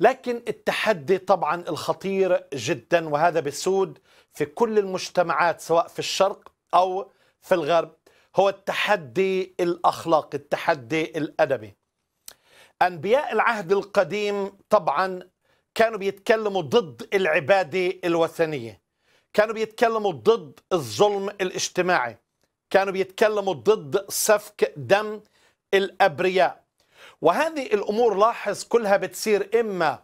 لكن التحدي طبعا الخطير جدا وهذا بسود في كل المجتمعات سواء في الشرق أو في الغرب هو التحدي الأخلاقي التحدي الأدبي أنبياء العهد القديم طبعا كانوا بيتكلموا ضد العبادة الوثنية كانوا بيتكلموا ضد الظلم الاجتماعي كانوا بيتكلموا ضد سفك دم الأبرياء وهذه الامور لاحظ كلها بتصير اما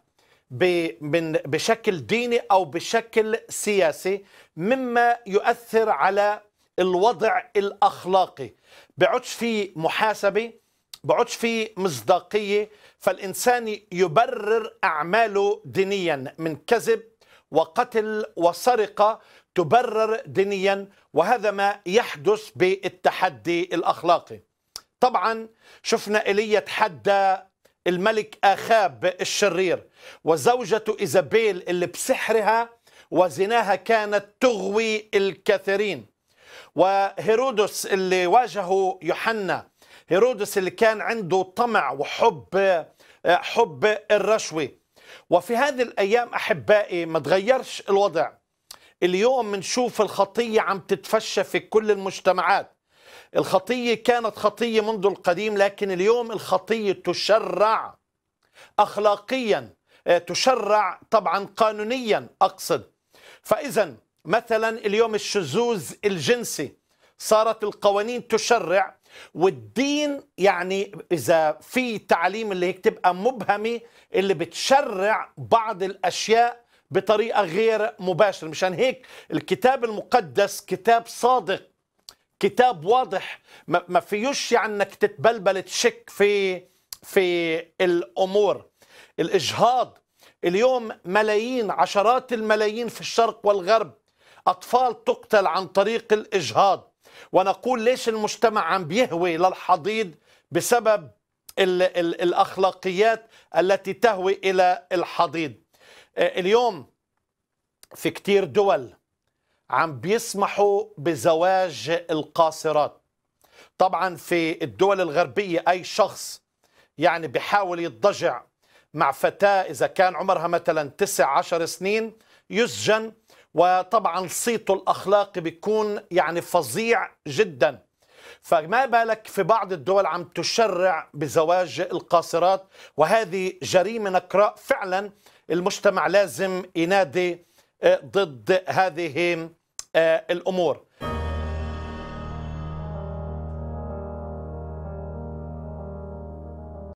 بشكل ديني او بشكل سياسي مما يؤثر على الوضع الاخلاقي بعدش في محاسبه بعدش في مصداقيه فالانسان يبرر اعماله دينيا من كذب وقتل وسرقه تبرر دينيا وهذا ما يحدث بالتحدي الاخلاقي طبعا شفنا ايليا تحدى الملك اخاب الشرير وزوجته ايزابيل اللي بسحرها وزناها كانت تغوي الكثيرين وهيرودس اللي واجهه يوحنا هيرودس اللي كان عنده طمع وحب حب الرشوه وفي هذه الايام احبائي ما تغيرش الوضع اليوم بنشوف الخطيه عم تتفشى في كل المجتمعات الخطية كانت خطية منذ القديم لكن اليوم الخطية تشرع أخلاقيا آه، تشرع طبعا قانونيا أقصد فإذا مثلا اليوم الشذوذ الجنسي صارت القوانين تشرع والدين يعني إذا في تعليم اللي هيك تبقى مبهمة اللي بتشرع بعض الأشياء بطريقة غير مباشرة مشان هيك الكتاب المقدس كتاب صادق كتاب واضح ما يعني عنك تتبلبل تشك في في الامور الاجهاض اليوم ملايين عشرات الملايين في الشرق والغرب اطفال تقتل عن طريق الاجهاض ونقول ليش المجتمع عم بيهوي للحضيض بسبب الـ الـ الاخلاقيات التي تهوي الى الحضيض آه، اليوم في كتير دول عم بيسمحوا بزواج القاصرات طبعا في الدول الغربية أي شخص يعني بحاول يتضجع مع فتاة إذا كان عمرها مثلا تسع عشر سنين يسجن وطبعا صيته الأخلاقي بيكون يعني فظيع جدا فما بالك في بعض الدول عم تشرع بزواج القاصرات وهذه جريمة نكراء فعلا المجتمع لازم ينادي آه، ضد هذه آه، الامور